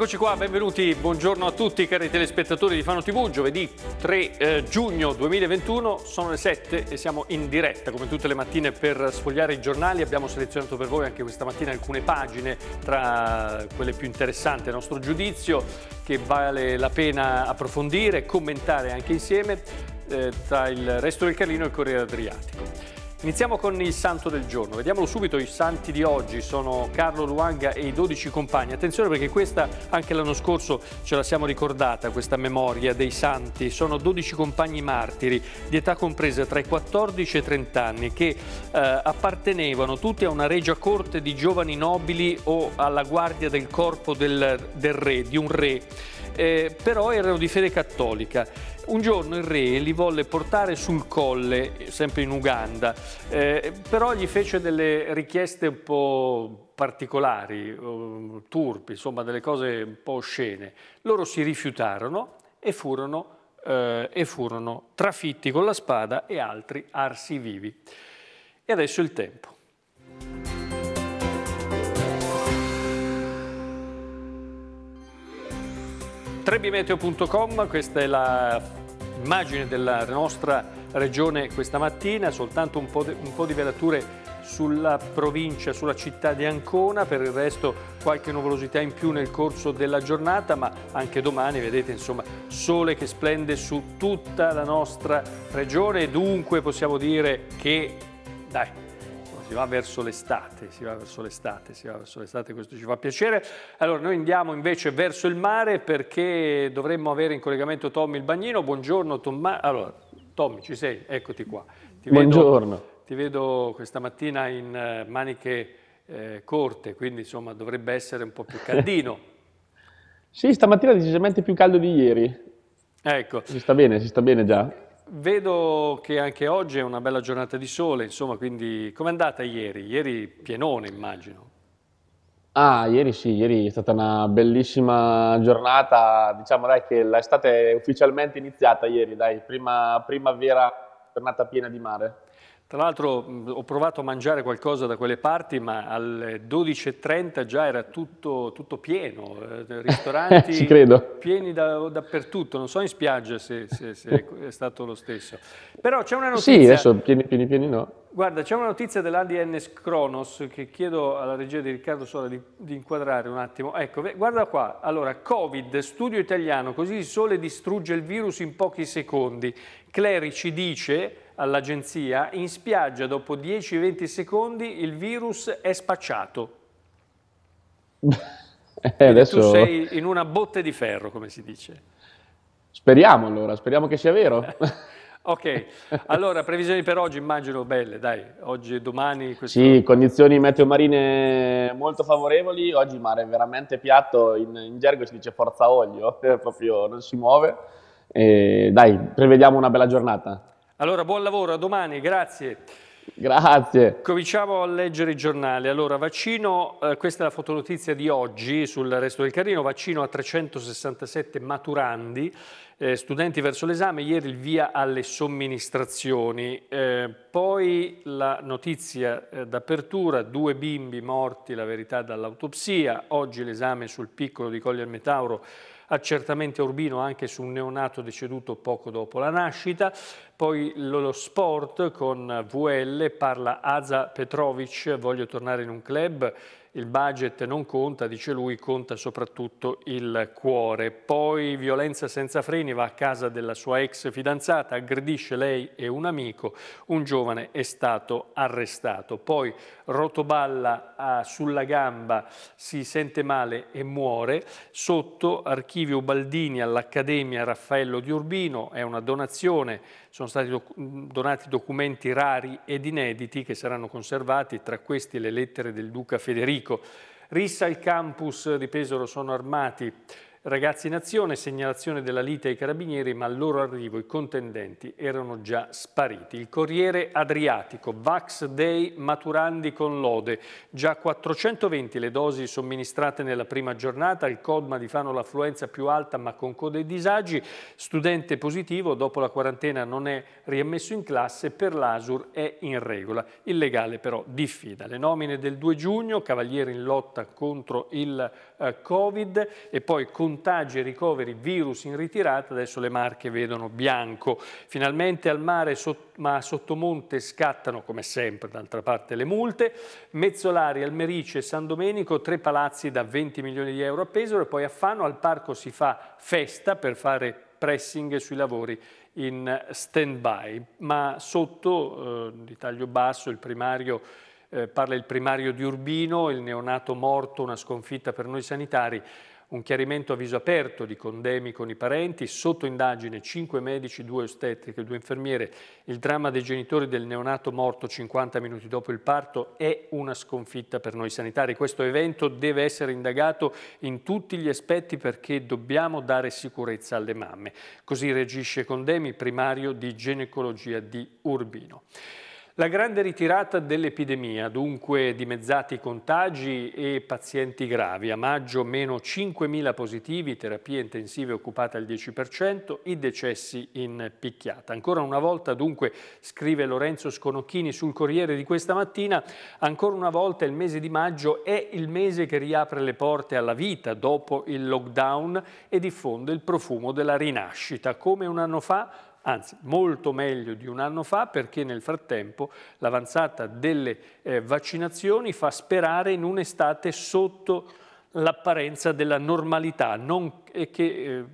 Eccoci qua, benvenuti, buongiorno a tutti cari telespettatori di Fano TV, giovedì 3 eh, giugno 2021, sono le 7 e siamo in diretta come tutte le mattine per sfogliare i giornali, abbiamo selezionato per voi anche questa mattina alcune pagine tra quelle più interessanti il nostro giudizio che vale la pena approfondire, commentare anche insieme eh, tra il resto del Carlino e il Corriere Adriatico. Iniziamo con il santo del giorno, vediamolo subito, i santi di oggi sono Carlo Luanga e i 12 compagni. Attenzione perché questa anche l'anno scorso ce la siamo ricordata, questa memoria dei santi. Sono 12 compagni martiri di età compresa tra i 14 e i 30 anni che eh, appartenevano tutti a una regia corte di giovani nobili o alla guardia del corpo del, del re, di un re, eh, però erano di fede cattolica un giorno il re li volle portare sul colle, sempre in Uganda, eh, però gli fece delle richieste un po' particolari, eh, turpi, insomma delle cose un po' oscene. Loro si rifiutarono e furono, eh, e furono trafitti con la spada e altri arsi vivi. E adesso il tempo. Trebimeteo.com, questa è l'immagine della nostra regione questa mattina, soltanto un po, di, un po' di velature sulla provincia, sulla città di Ancona, per il resto qualche nuvolosità in più nel corso della giornata, ma anche domani vedete insomma sole che splende su tutta la nostra regione, dunque possiamo dire che dai, si va verso l'estate, si va verso l'estate, si va verso l'estate, questo ci fa piacere. Allora noi andiamo invece verso il mare perché dovremmo avere in collegamento Tommy il bagnino. Buongiorno Tommaso. Allora, Tommy, ci sei? Eccoti qua. Ti Buongiorno. Vedo, ti vedo questa mattina in eh, maniche eh, corte, quindi insomma dovrebbe essere un po' più caldino. sì, stamattina decisamente più caldo di ieri. Ecco. Si sta bene, si sta bene già. Vedo che anche oggi è una bella giornata di sole, insomma, quindi come è andata ieri? Ieri pienone, immagino. Ah, ieri sì, ieri è stata una bellissima giornata, diciamo dai che l'estate è ufficialmente iniziata ieri, dai, prima primavera, giornata piena di mare. Tra l'altro mm, ho provato a mangiare qualcosa da quelle parti, ma alle 12.30 già era tutto, tutto pieno, eh, ristoranti pieni da, dappertutto, non so in spiaggia se, se, se è stato lo stesso. Però c'è una notizia... Sì, adesso pieni pieni pieni no. Guarda, c'è una notizia dell'ADN Kronos che chiedo alla regia di Riccardo Sola di, di inquadrare un attimo. Ecco, guarda qua, allora, Covid, studio italiano, così il sole distrugge il virus in pochi secondi. Clerici dice all'agenzia, in spiaggia dopo 10-20 secondi il virus è spacciato. Eh, adesso... Tu sei in una botte di ferro, come si dice. Speriamo allora, speriamo che sia vero. ok, allora previsioni per oggi immagino belle, dai, oggi e domani. Questo... Sì, condizioni meteo marine molto favorevoli, oggi il mare è veramente piatto, in, in gergo si dice forza olio, proprio non si muove. E, dai, prevediamo una bella giornata. Allora, buon lavoro, a domani, grazie. Grazie. Cominciamo a leggere i giornali. Allora, vaccino, eh, questa è la fotonotizia di oggi sul resto del Carino, vaccino a 367 maturandi eh, studenti verso l'esame, ieri il via alle somministrazioni, eh, poi la notizia eh, d'apertura, due bimbi morti, la verità dall'autopsia, oggi l'esame sul piccolo di Coglier Metauro, accertamento urbino anche su un neonato deceduto poco dopo la nascita, poi lo sport con VL, parla Aza Petrovic, voglio tornare in un club, il budget non conta, dice lui, conta soprattutto il cuore. Poi violenza senza freni, va a casa della sua ex fidanzata, aggredisce lei e un amico, un giovane è stato arrestato. Poi rotoballa ah, sulla gamba, si sente male e muore. Sotto archivio Baldini all'Accademia Raffaello di Urbino, è una donazione, sono stati doc donati documenti rari ed inediti che saranno conservati, tra questi le lettere del Duca Federico Enrico. Rissa il campus di Pesaro sono armati Ragazzi in azione, segnalazione della lite ai carabinieri, ma al loro arrivo i contendenti erano già spariti. Il Corriere Adriatico, Vax Day maturandi con lode. Già 420 le dosi somministrate nella prima giornata, il CODMA di Fano l'affluenza più alta ma con code e disagi. Studente positivo, dopo la quarantena non è riammesso in classe, per l'ASUR è in regola. Il legale però diffida. Le nomine del 2 giugno, Cavalieri in lotta contro il eh, Covid e poi con contagi e ricoveri virus in ritirata, adesso le Marche vedono bianco. Finalmente al mare, ma a Sottomonte scattano, come sempre, d'altra parte le multe. Mezzolari, Almerice e San Domenico, tre palazzi da 20 milioni di euro a Pesaro e poi a Fano al parco si fa festa per fare pressing sui lavori in stand-by. Ma sotto, eh, di taglio basso, il primario eh, parla il primario di Urbino, il neonato morto, una sconfitta per noi sanitari un chiarimento a viso aperto di condemi con i parenti, sotto indagine 5 medici, 2 ostetriche, 2 infermiere. Il dramma dei genitori del neonato morto 50 minuti dopo il parto è una sconfitta per noi sanitari. Questo evento deve essere indagato in tutti gli aspetti perché dobbiamo dare sicurezza alle mamme. Così reagisce Condemi, primario di ginecologia di Urbino. La grande ritirata dell'epidemia, dunque dimezzati i contagi e pazienti gravi. A maggio meno 5.000 positivi, terapie intensive occupate al 10%, i decessi in picchiata. Ancora una volta dunque, scrive Lorenzo Sconocchini sul Corriere di questa mattina, ancora una volta il mese di maggio è il mese che riapre le porte alla vita dopo il lockdown e diffonde il profumo della rinascita. Come un anno fa anzi molto meglio di un anno fa perché nel frattempo l'avanzata delle eh, vaccinazioni fa sperare in un'estate sotto l'apparenza della normalità non, eh, che,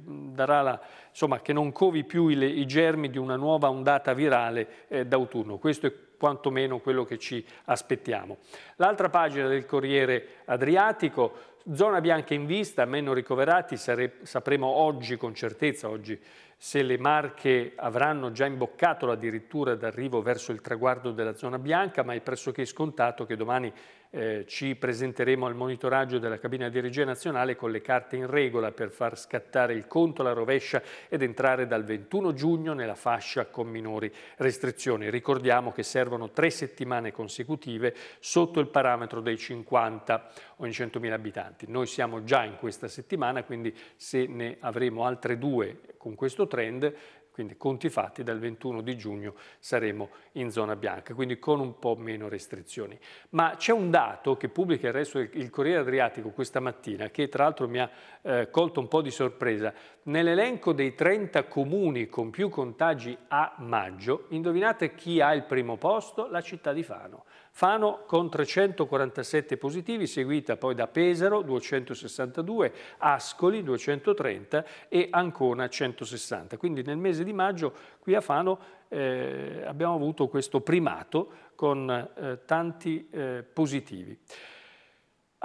eh, la, insomma, che, non covi più i, i, germi di una nuova ondata virale eh, d'autunno. Questo è quantomeno quello che ci aspettiamo. L'altra pagina del Corriere Adriatico Zona bianca in vista, meno ricoverati, sapremo oggi con certezza oggi, se le Marche avranno già imboccato addirittura d'arrivo verso il traguardo della zona bianca, ma è pressoché scontato che domani eh, ci presenteremo al monitoraggio della cabina di regia nazionale con le carte in regola per far scattare il conto alla rovescia ed entrare dal 21 giugno nella fascia con minori restrizioni. Ricordiamo che servono tre settimane consecutive sotto il parametro dei 50 ogni 100.000 abitanti interessanti. Noi siamo già in questa settimana, quindi se ne avremo altre due con questo trend, quindi conti fatti dal 21 di giugno saremo in zona bianca, quindi con un po' meno restrizioni. Ma c'è un dato che pubblica il resto del Corriere Adriatico questa mattina, che tra l'altro mi ha eh, colto un po' di sorpresa. Nell'elenco dei 30 comuni con più contagi a maggio, indovinate chi ha il primo posto? La città di Fano. Fano con 347 positivi, seguita poi da Pesaro 262, Ascoli 230 e Ancona 160. Quindi nel mese di maggio qui a Fano eh, abbiamo avuto questo primato con eh, tanti eh, positivi.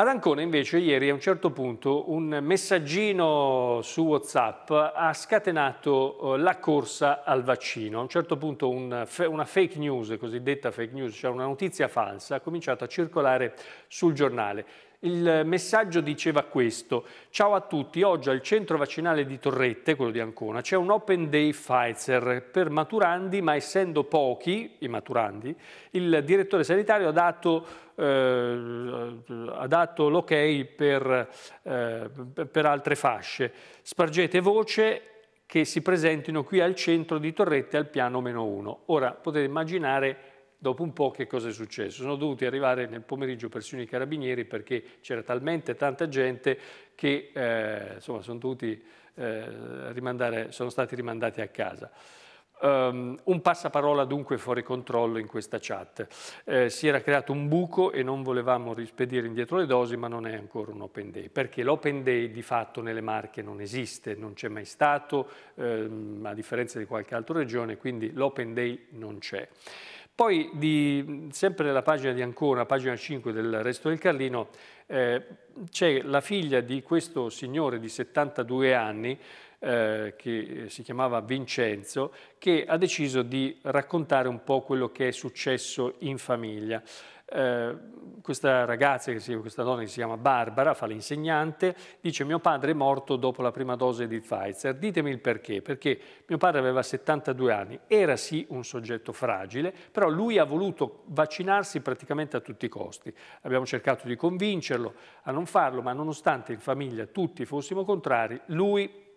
Ad Ancona invece ieri a un certo punto un messaggino su Whatsapp ha scatenato eh, la corsa al vaccino. A un certo punto un, una fake news, cosiddetta fake news, cioè una notizia falsa, ha cominciato a circolare sul giornale. Il messaggio diceva questo, ciao a tutti, oggi al centro vaccinale di Torrette, quello di Ancona, c'è un open day Pfizer per maturandi, ma essendo pochi i maturandi, il direttore sanitario ha dato, eh, dato l'ok per, eh, per altre fasce. Spargete voce che si presentino qui al centro di Torrette al piano meno uno. Ora potete immaginare Dopo un po' che cosa è successo? Sono dovuti arrivare nel pomeriggio persino i carabinieri perché c'era talmente tanta gente che eh, insomma, sono, dovuti, eh, sono stati rimandati a casa. Um, un passaparola dunque fuori controllo in questa chat. Eh, si era creato un buco e non volevamo rispedire indietro le dosi, ma non è ancora un open day, perché l'open day di fatto nelle Marche non esiste, non c'è mai stato, ehm, a differenza di qualche altra regione, quindi l'open day non c'è. Poi, di, sempre nella pagina di Ancona, pagina 5 del Resto del Carlino, eh, c'è la figlia di questo signore di 72 anni, eh, che si chiamava Vincenzo, che ha deciso di raccontare un po' quello che è successo in famiglia. Eh, questa ragazza, questa donna che si chiama Barbara, fa l'insegnante, dice mio padre è morto dopo la prima dose di Pfizer, ditemi il perché, perché mio padre aveva 72 anni, era sì un soggetto fragile, però lui ha voluto vaccinarsi praticamente a tutti i costi. Abbiamo cercato di convincerlo a non farlo, ma nonostante in famiglia tutti fossimo contrari, lui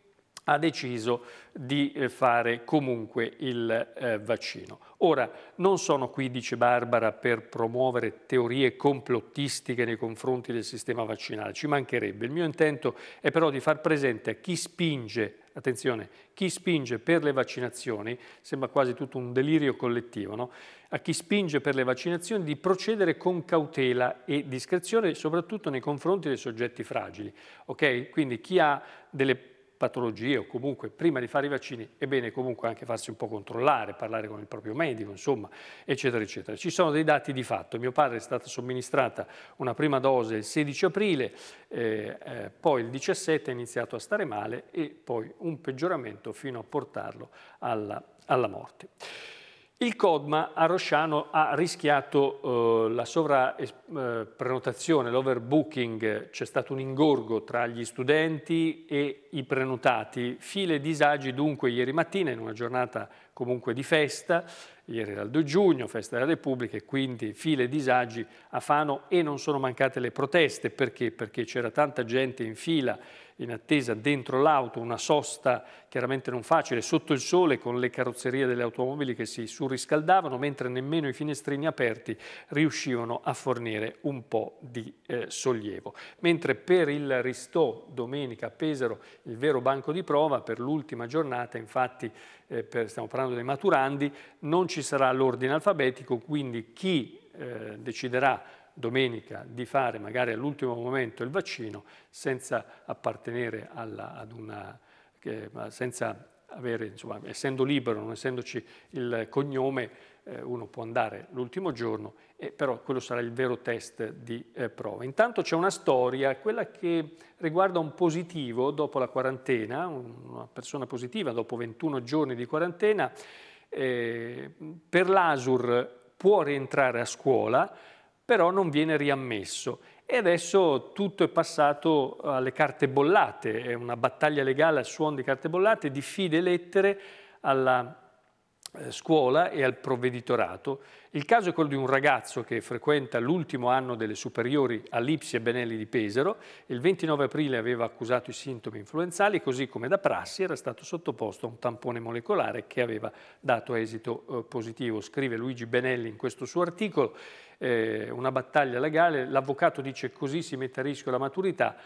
ha deciso di eh, fare comunque il eh, vaccino. Ora, non sono qui, dice Barbara, per promuovere teorie complottistiche nei confronti del sistema vaccinale, ci mancherebbe. Il mio intento è però di far presente a chi spinge attenzione, chi spinge per le vaccinazioni, sembra quasi tutto un delirio collettivo, no? a chi spinge per le vaccinazioni di procedere con cautela e discrezione, soprattutto nei confronti dei soggetti fragili. Okay? Quindi chi ha delle patologie o comunque prima di fare i vaccini è bene comunque anche farsi un po' controllare, parlare con il proprio medico, insomma, eccetera, eccetera. Ci sono dei dati di fatto. Mio padre è stata somministrata una prima dose il 16 aprile, eh, eh, poi il 17 ha iniziato a stare male e poi un peggioramento fino a portarlo alla, alla morte. Il Codma a Rosciano ha rischiato eh, la sovrapprenotazione, eh, l'overbooking, c'è stato un ingorgo tra gli studenti e i prenotati, file e disagi dunque ieri mattina in una giornata comunque di festa, ieri era il 2 giugno, festa della Repubblica e quindi file e disagi a Fano e non sono mancate le proteste, perché? Perché c'era tanta gente in fila in attesa dentro l'auto, una sosta chiaramente non facile, sotto il sole con le carrozzerie delle automobili che si surriscaldavano, mentre nemmeno i finestrini aperti riuscivano a fornire un po' di eh, sollievo. Mentre per il Ristò domenica a Pesaro il vero banco di prova per l'ultima giornata, infatti eh, per, stiamo parlando dei maturandi, non ci sarà l'ordine alfabetico, quindi chi eh, deciderà domenica di fare magari all'ultimo momento il vaccino senza appartenere alla, ad una, eh, senza avere, insomma, essendo libero, non essendoci il cognome, eh, uno può andare l'ultimo giorno, però quello sarà il vero test di eh, prova. Intanto c'è una storia, quella che riguarda un positivo dopo la quarantena, una persona positiva dopo 21 giorni di quarantena, eh, per l'ASUR può rientrare a scuola, però non viene riammesso. E adesso tutto è passato alle carte bollate, è una battaglia legale a suon di carte bollate, di fide lettere alla eh, scuola e al provveditorato. Il caso è quello di un ragazzo che frequenta l'ultimo anno delle superiori a Lipsi e Benelli di Pesaro. Il 29 aprile aveva accusato i sintomi influenzali, così come da prassi era stato sottoposto a un tampone molecolare che aveva dato esito eh, positivo, scrive Luigi Benelli in questo suo articolo eh, una battaglia legale, l'avvocato dice così si mette a rischio la maturità,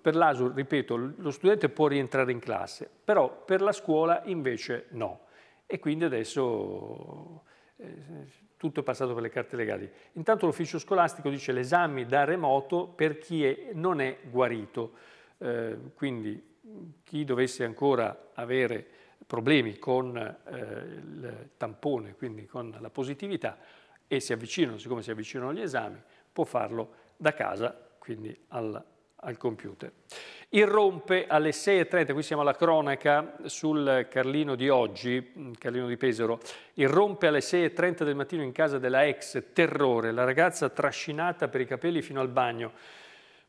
per l'ASU, ripeto, lo studente può rientrare in classe, però per la scuola invece no. E quindi adesso eh, tutto è passato per le carte legali. Intanto l'ufficio scolastico dice l'esame da remoto per chi è, non è guarito, eh, quindi chi dovesse ancora avere problemi con eh, il tampone, quindi con la positività, e si avvicinano, siccome si avvicinano agli esami, può farlo da casa, quindi al, al computer. Irrompe alle 6.30, qui siamo alla cronaca sul Carlino di oggi, mm, Carlino di Pesaro, irrompe alle 6.30 del mattino in casa della ex, terrore, la ragazza trascinata per i capelli fino al bagno,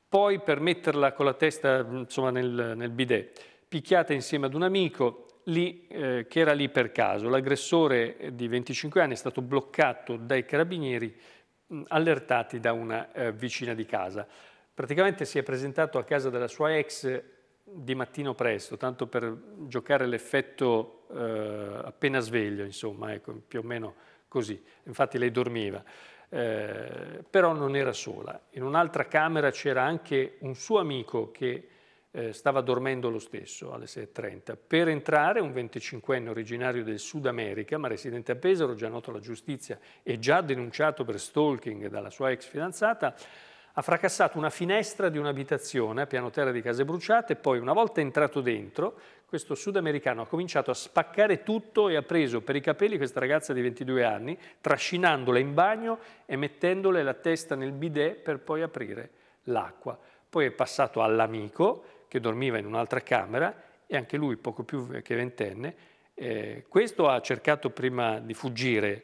poi per metterla con la testa mm, insomma, nel, nel bidet, picchiata insieme ad un amico, lì, eh, che era lì per caso. L'aggressore di 25 anni è stato bloccato dai carabinieri mh, mm, allertati da una eh, vicina di casa. Praticamente si è presentato a casa della sua ex di mattino presto, tanto per giocare l'effetto eh, appena sveglio, insomma, ecco, più o meno così. Infatti lei dormiva. Eh, però non era sola. In un'altra camera c'era anche un suo amico che eh, stava dormendo lo stesso alle 6.30. Per entrare un 25enne originario del Sud America, ma residente a Pesaro, già noto alla giustizia e già denunciato per stalking dalla sua ex fidanzata, ha fracassato una finestra di un'abitazione a piano terra di Case Bruciate e poi, una volta entrato dentro, questo sudamericano ha cominciato a spaccare tutto e ha preso per i capelli questa ragazza di 22 anni, trascinandola in bagno e mettendole la testa nel bidet per poi aprire l'acqua. Poi è passato all'amico che dormiva in un'altra camera e anche lui poco più che ventenne. Eh, questo ha cercato prima di fuggire,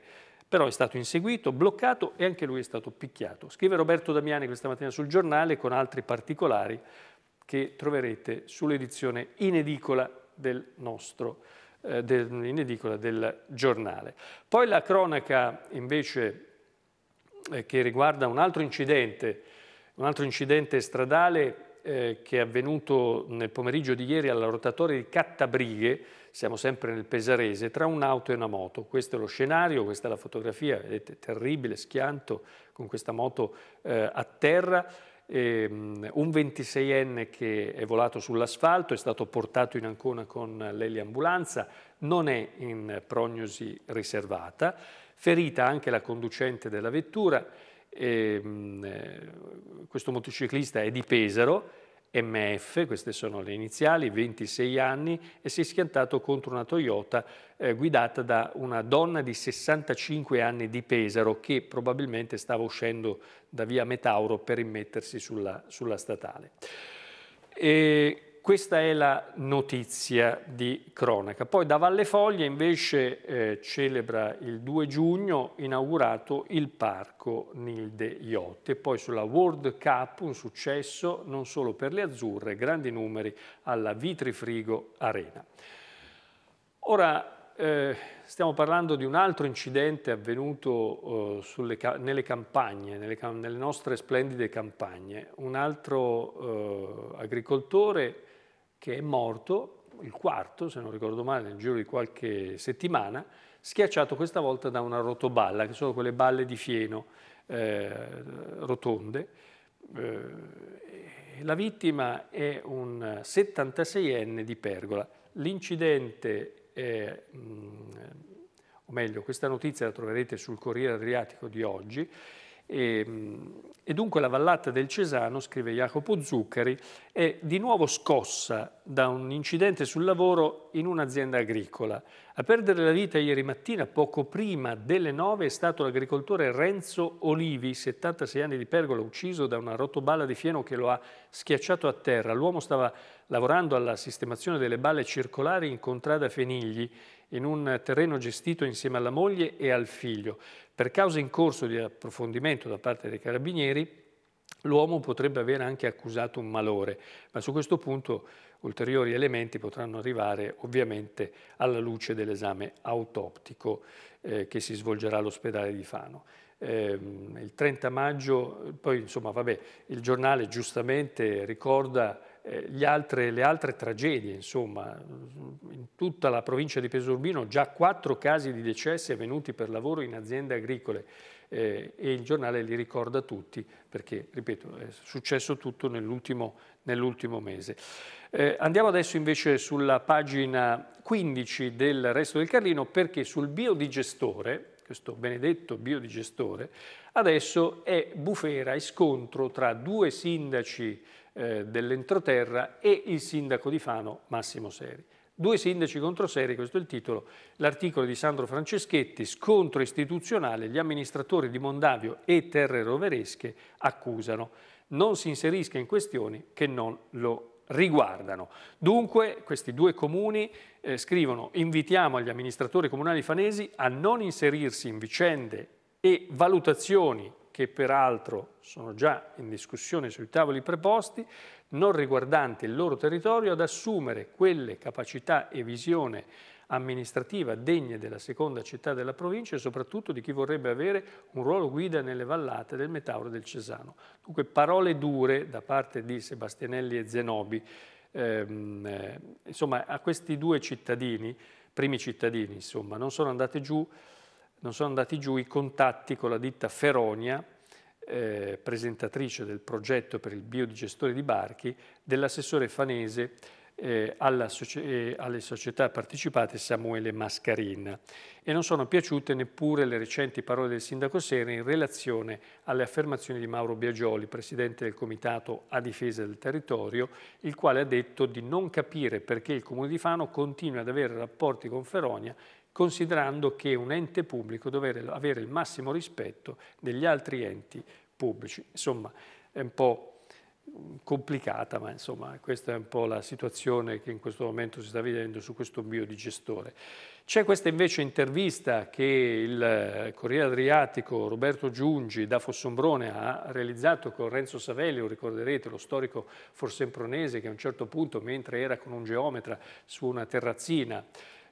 però è stato inseguito, bloccato e anche lui è stato picchiato. Scrive Roberto Damiani questa mattina sul giornale con altri particolari che troverete sull'edizione in edicola del nostro eh, del, in edicola del giornale. Poi la cronaca invece eh, che riguarda un altro incidente, un altro incidente stradale eh, che è avvenuto nel pomeriggio di ieri alla rotatoria di Cattabrighe, siamo sempre nel Pesarese, tra un'auto e una moto. Questo è lo scenario, questa è la fotografia, vedete, terribile schianto con questa moto eh, a terra. E, um, un 26enne che è volato sull'asfalto, è stato portato in Ancona con l'eliambulanza, non è in prognosi riservata, ferita anche la conducente della vettura, Ehm, eh, questo motociclista è di Pesaro, MF, queste sono le iniziali, 26 anni, e si è schiantato contro una Toyota eh, guidata da una donna di 65 anni di Pesaro che probabilmente stava uscendo da via Metauro per immettersi sulla, sulla statale. E questa è la notizia di cronaca. Poi da Valle Foglia invece eh, celebra il 2 giugno inaugurato il parco Nilde Iotti e poi sulla World Cup un successo non solo per le azzurre, grandi numeri alla Vitrifrigo Arena. Ora eh, stiamo parlando di un altro incidente avvenuto eh, sulle, nelle campagne, nelle, nelle, nostre splendide campagne. Un altro eh, agricoltore che è morto, il quarto, se non ricordo male, nel giro di qualche settimana, schiacciato questa volta da una rotoballa, che sono quelle balle di fieno eh, rotonde. Eh, la vittima è un 76enne di Pergola. L'incidente è, mh, mm, o meglio, questa notizia la troverete sul Corriere Adriatico di oggi, e, ehm, e dunque la vallata del Cesano, scrive Jacopo Zuccari, è di nuovo scossa da un incidente sul lavoro in un'azienda agricola. A perdere la vita ieri mattina, poco prima delle nove, è stato l'agricoltore Renzo Olivi, 76 anni di pergola, ucciso da una rotoballa di fieno che lo ha schiacciato a terra. L'uomo stava lavorando alla sistemazione delle balle circolari in contrada Fenigli in un terreno gestito insieme alla moglie e al figlio. Per cause in corso di approfondimento da parte dei carabinieri, l'uomo potrebbe aver anche accusato un malore, ma su questo punto ulteriori elementi potranno arrivare ovviamente alla luce dell'esame autoptico eh, che si svolgerà all'ospedale di Fano. Eh, il 30 maggio, poi insomma vabbè, il giornale giustamente ricorda eh, altre, le altre tragedie, insomma, in tutta la provincia di Pesorbino già quattro casi di decessi avvenuti per lavoro in aziende agricole eh, e il giornale li ricorda tutti perché, ripeto, è successo tutto nell'ultimo nell mese. Eh, andiamo adesso invece sulla pagina 15 del Resto del Carlino perché sul biodigestore, questo benedetto biodigestore, adesso è bufera e scontro tra due sindaci eh, dell'entroterra e il sindaco di Fano Massimo Seri. Due sindaci contro Seri, questo è il titolo, l'articolo di Sandro Franceschetti, scontro istituzionale, gli amministratori di Mondavio e Terre Roveresche accusano, non si inserisca in questioni che non lo riguardano. Dunque questi due comuni eh, scrivono invitiamo gli amministratori comunali fanesi a non inserirsi in vicende e valutazioni che peraltro sono già in discussione sui tavoli preposti, non riguardanti il loro territorio, ad assumere quelle capacità e visione amministrativa degne della seconda città della provincia e soprattutto di chi vorrebbe avere un ruolo guida nelle vallate del Metauro e del Cesano. Dunque parole dure da parte di Sebastianelli e Zenobi, ehm, eh, insomma a questi due cittadini, primi cittadini insomma, non sono andate giù non sono andati giù i contatti con la ditta Feronia, eh, presentatrice del progetto per il biodigestore di barchi, dell'assessore fanese eh, alla, eh, alle società partecipate Samuele Mascarin. E non sono piaciute neppure le recenti parole del sindaco Sera in relazione alle affermazioni di Mauro Biagioli, presidente del Comitato a difesa del territorio, il quale ha detto di non capire perché il Comune di Fano continua ad avere rapporti con Feronia considerando che un ente pubblico deve avere il massimo rispetto degli altri enti pubblici. Insomma, è un po' complicata, ma insomma questa è un po' la situazione che in questo momento si sta vedendo su questo biodigestore. C'è questa invece intervista che il eh, Corriere Adriatico Roberto Giungi da Fossombrone ha realizzato con Renzo Savelli, lo ricorderete, lo storico forsempronese che a un certo punto, mentre era con un geometra su una terrazzina,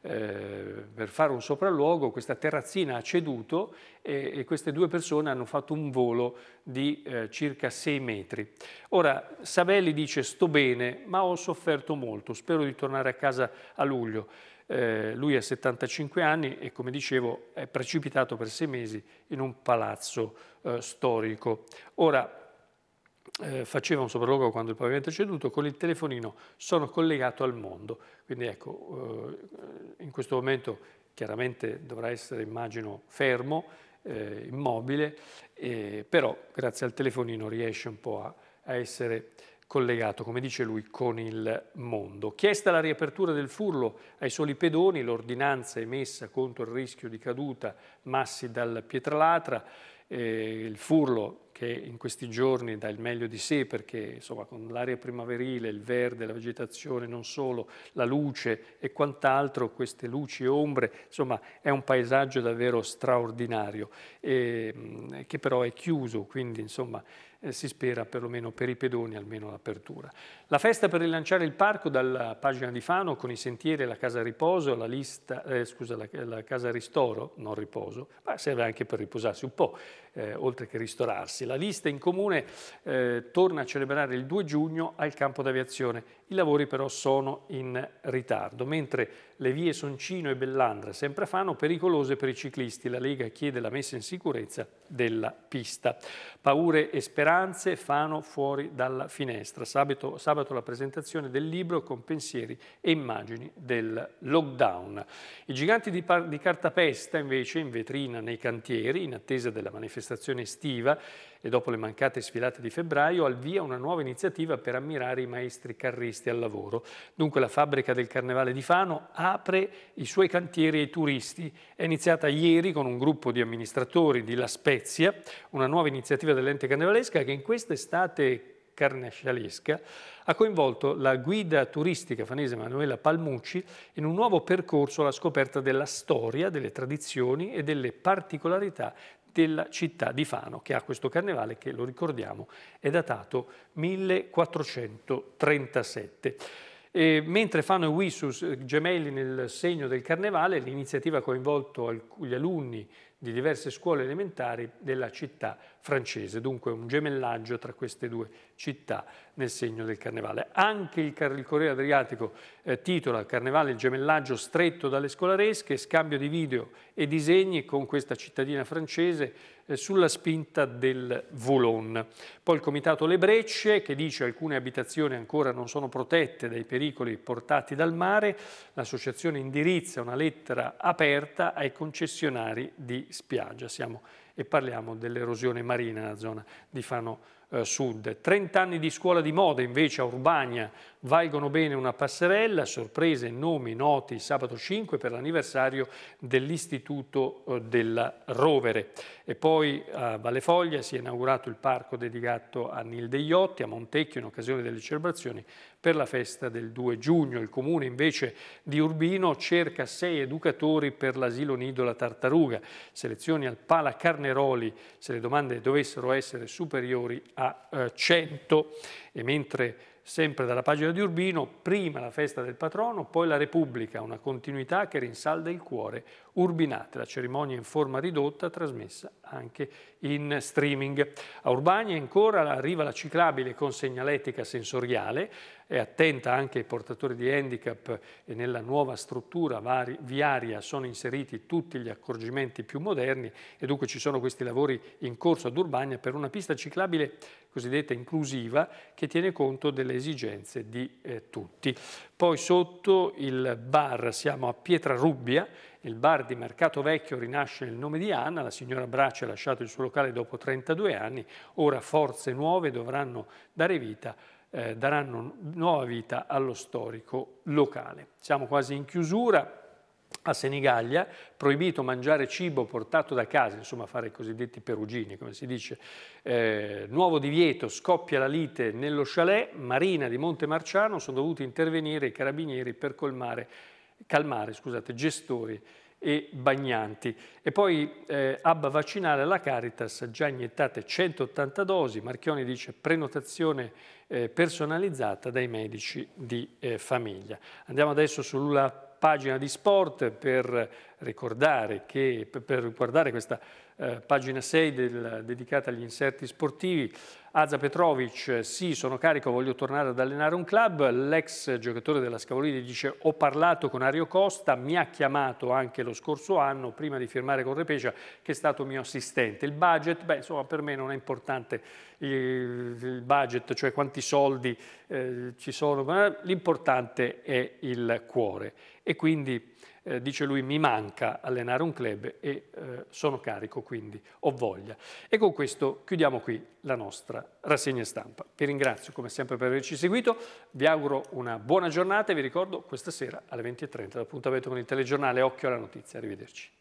eh, per fare un sopralluogo, questa terrazzina ha ceduto e, e queste due persone hanno fatto un volo di eh, circa 6 metri. Ora, Savelli dice sto bene, ma ho sofferto molto, spero di tornare a casa a luglio. Eh, lui ha 75 anni e, come dicevo, è precipitato per sei mesi in un palazzo eh, storico. Ora, eh, faceva un sopralluogo quando il pavimento è ceduto, con il telefonino sono collegato al mondo. Quindi ecco, eh, in questo momento chiaramente dovrà essere, immagino, fermo, eh, immobile, eh, però grazie al telefonino riesce un po' a, a essere collegato, come dice lui, con il mondo. Chiesta la riapertura del furlo ai soli pedoni, l'ordinanza emessa contro il rischio di caduta massi dal pietralatra, eh, il furlo che in questi giorni dà il meglio di sé perché insomma, con l'aria primaverile, il verde, la vegetazione, non solo, la luce e quant'altro, queste luci e ombre, insomma è un paesaggio davvero straordinario e, ehm, che però è chiuso, quindi insomma eh, si spera perlomeno per i pedoni almeno l'apertura. La festa per rilanciare il parco dalla pagina di Fano con i sentieri, la casa riposo, la, lista, eh, scusa, la, la casa ristoro, non riposo, ma serve anche per riposarsi un po', eh, oltre che ristorarsi. La lista in comune eh, torna a celebrare il 2 giugno al campo d'aviazione i lavori però sono in ritardo, mentre le vie Soncino e Bellandra, sempre fanno pericolose per i ciclisti. La Lega chiede la messa in sicurezza della pista. Paure e speranze, fanno fuori dalla finestra. Sabato, sabato la presentazione del libro con pensieri e immagini del lockdown. I giganti di, di cartapesta invece in vetrina nei cantieri, in attesa della manifestazione estiva, e dopo le mancate sfilate di febbraio al via una nuova iniziativa per ammirare i maestri carristi al lavoro. Dunque la fabbrica del Carnevale di Fano apre i suoi cantieri ai turisti. È iniziata ieri con un gruppo di amministratori di La Spezia, una nuova iniziativa dell'ente carnevalesca che in quest'estate carnascialesca, ha coinvolto la guida turistica fanese Manuela Palmucci in un nuovo percorso alla scoperta della storia, delle tradizioni e delle particolarità della città di Fano, che ha questo carnevale che, lo ricordiamo, è datato 1437. E mentre Fano e Wissus eh, gemelli nel segno del carnevale, l'iniziativa ha coinvolto gli alunni di diverse scuole elementari della città francese, dunque un gemellaggio tra queste due città nel segno del carnevale. Anche il, il Corriere Adriatico eh, titola Carnevale il gemellaggio stretto dalle scolaresche, scambio di video e disegni con questa cittadina francese eh, sulla spinta del Voulon. Poi il Comitato Le Brecce che dice alcune abitazioni ancora non sono protette dai pericoli portati dal mare, l'associazione indirizza una lettera aperta ai concessionari di spiaggia. Siamo e parliamo dell'erosione marina nella zona di Fano eh, Sud. 30 anni di scuola di moda invece a Urbania, Valgono bene una passerella, sorprese, nomi noti sabato 5 per l'anniversario dell'Istituto eh, della Rovere. E poi a Valle Foglia si è inaugurato il parco dedicato a Nil Deiotti, a Montecchio, in occasione delle celebrazioni per la festa del 2 giugno. Il comune invece di Urbino cerca sei educatori per l'asilo nido La Tartaruga. Selezioni al Pala Carneroli se le domande dovessero essere superiori a eh, 100. E mentre sempre dalla pagina di Urbino, prima la festa del patrono, poi la Repubblica, una continuità che rinsalda il cuore, Urbinate, la cerimonia in forma ridotta trasmessa anche in streaming. A Urbania ancora arriva la ciclabile con segnaletica sensoriale, è attenta anche ai portatori di handicap e nella nuova struttura viaria sono inseriti tutti gli accorgimenti più moderni e dunque ci sono questi lavori in corso ad Urbania per una pista ciclabile cosiddetta inclusiva che tiene conto delle esigenze di eh, tutti. Poi sotto il bar siamo a Pietrarubbia il bar di Mercato Vecchio rinasce il nome di Anna, la signora Braccia ha lasciato il suo locale dopo 32 anni, ora forze nuove dovranno dare vita eh, daranno nuova vita allo storico locale. Siamo quasi in chiusura. A Senigallia, proibito mangiare cibo portato da casa, insomma fare i cosiddetti perugini, come si dice. Eh, nuovo divieto, scoppia la lite nello chalet, Marina di Monte Marciano, sono dovuti intervenire i carabinieri per colmare calmare, scusate, gestori e bagnanti. E poi eh, hub vaccinale alla Caritas, già iniettate 180 dosi, Marchioni dice prenotazione eh, personalizzata dai medici di eh, famiglia. Andiamo adesso sulla pagina di sport per ricordare che per guardare questa eh, pagina 6 del, dedicata agli inserti sportivi, Aza Petrovic, eh, sì sono carico, voglio tornare ad allenare un club, l'ex giocatore della Scavolini dice ho parlato con Ario Costa, mi ha chiamato anche lo scorso anno prima di firmare con Repecia che è stato mio assistente. Il budget, beh insomma per me non è importante il budget, cioè quanti soldi eh, ci sono, ma l'importante è il cuore e quindi eh, dice lui mi manca allenare un club e eh, sono carico quindi ho voglia. E con questo chiudiamo qui la nostra rassegna stampa. Vi ringrazio come sempre per averci seguito, vi auguro una buona giornata e vi ricordo questa sera alle 20.30 l'appuntamento con il telegiornale Occhio alla Notizia. Arrivederci.